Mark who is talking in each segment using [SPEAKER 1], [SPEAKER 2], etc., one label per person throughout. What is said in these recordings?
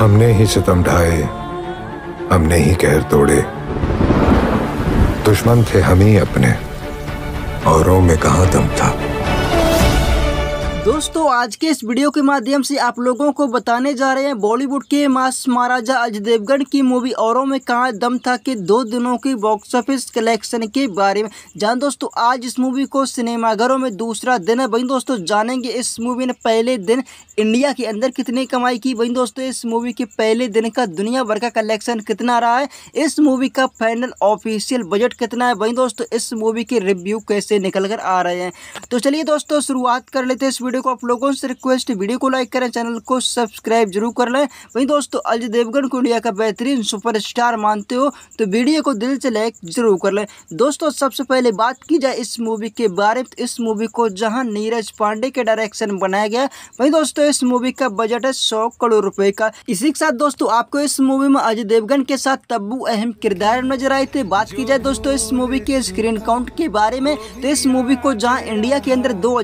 [SPEAKER 1] हमने ही सितम ढाए हमने ही कहर तोड़े दुश्मन थे हम ही अपने औरों में कहा दम था दोस्तों आज के इस वीडियो के माध्यम से आप लोगों को बताने जा रहे हैं बॉलीवुड के मास महाराजा अजय देवगन की मूवी औरों में कहा दम था कि दो दिनों की बॉक्स ऑफिस कलेक्शन के बारे में जान दोस्तों आज इस मूवी को सिनेमाघरों में दूसरा दिन है वहीं दोस्तों जानेंगे इस मूवी ने पहले दिन इंडिया के अंदर कितनी कमाई की वहीं दोस्तों इस मूवी के पहले दिन का दुनिया भर का कलेक्शन कितना रहा है इस मूवी का फाइनल ऑफिशियल बजट कितना है वहीं दोस्तों इस मूवी के रिव्यू कैसे निकल कर आ रहे हैं तो चलिए दोस्तों शुरुआत कर लेते हैं इस वीडियो को आप लोगों से रिक्वेस्ट वीडियो को लाइक करें चैनल को सब्सक्राइब जरूर कर लें वहीं दोस्तों अजय देवगन को इंडिया का बेहतरीन सुपरस्टार मानते हो तो वीडियो को दिल से लाइक जरूर कर लें दोस्तों सबसे पहले बात की जाए इस मूवी के बारे में इस मूवी को जहाँ नीरज पांडे के डायरेक्शन बनाया गया वहीं दोस्तों इस मूवी का बजट है सौ करोड़ रुपए का इसी के साथ दोस्तों आपको इस मूवी में अजय देवगन के साथ तब्बू अहम किरदार नजर आए थे बात की जाए दोस्तों इस मूवी के स्क्रीन काउंट के बारे में तो इस मूवी को जहाँ इंडिया के अंदर दो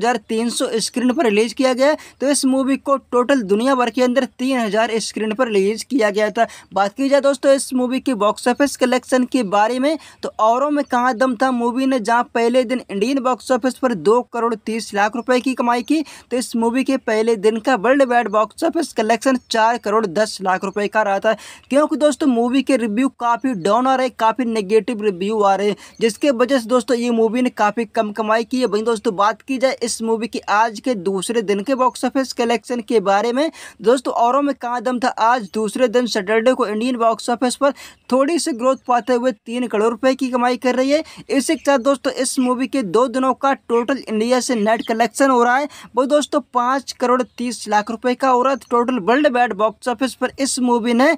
[SPEAKER 1] स्क्रीन पर रिलीज़ किया गया तो इस मूवी को टोटल दुनिया भर के अंदर तीन हज़ार स्क्रीन पर रिलीज़ किया गया था बात की जाए दोस्तों इस मूवी की बॉक्स ऑफिस कलेक्शन के बारे में तो औरों में कहा दम था मूवी ने जहां पहले दिन इंडियन बॉक्स ऑफिस पर दो करोड़ तीस लाख रुपए की कमाई की तो इस मूवी के पहले दिन का world wide box office collection चार करोड़ दस लाख रुपए का रहा था क्योंकि दोस्तों मूवी के रिव्यू काफ़ी डाउन आ रहे काफ़ी नेगेटिव रिव्यू आ रहे जिसके वजह से दोस्तों ये मूवी ने काफ़ी कम कमाई की है वही दोस्तों बात की जाए इस मूवी की आज के दूसरे दिन के बॉक्स ऑफिस कलेक्शन के बारे में दोस्तों औरों में कहाँ दम था आज दूसरे दिन सैटरडे को इंडियन बॉक्स ऑफिस पर थोड़ी सी ग्रोथ पाते हुए तीन करोड़ रुपए की कमाई कर रही है इसी के साथ दोस्तों इस मूवी के दो दिनों का टोटल इंडिया से नेट कलेक्शन हो रहा है वो दोस्तों पाँच करोड़ तीस लाख रुपए का हो रहा है total world wide box office पर इस मूवी ने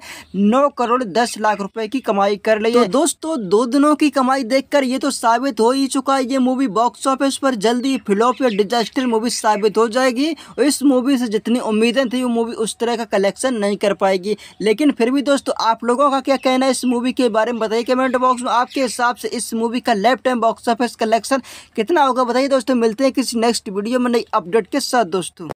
[SPEAKER 1] नौ करोड़ दस लाख रुपए की कमाई कर ली है तो दोस्तों दो दिनों की कमाई देखकर ये तो साबित हो ही चुका है ये मूवी बॉक्स ऑफिस पर जल्दी फ्लॉप या डिजास्टर मूवी साबित हो जाएगी और इस मूवी से जितनी उम्मीदें थी वो मूवी उस तरह का कलेक्शन नहीं कर पाएगी लेकिन फिर भी दोस्तों आप लोगों का क्या कहना है इस मूवी के बारे में बताइए कमेंट बॉक्स में आपके हिसाब से इस मूवी का lifetime box office collection कितना होगा बताइए दोस्तों मिलते हैं किसी नेक्स्ट वीडियो में नई अपडेट के साथ दोस्तों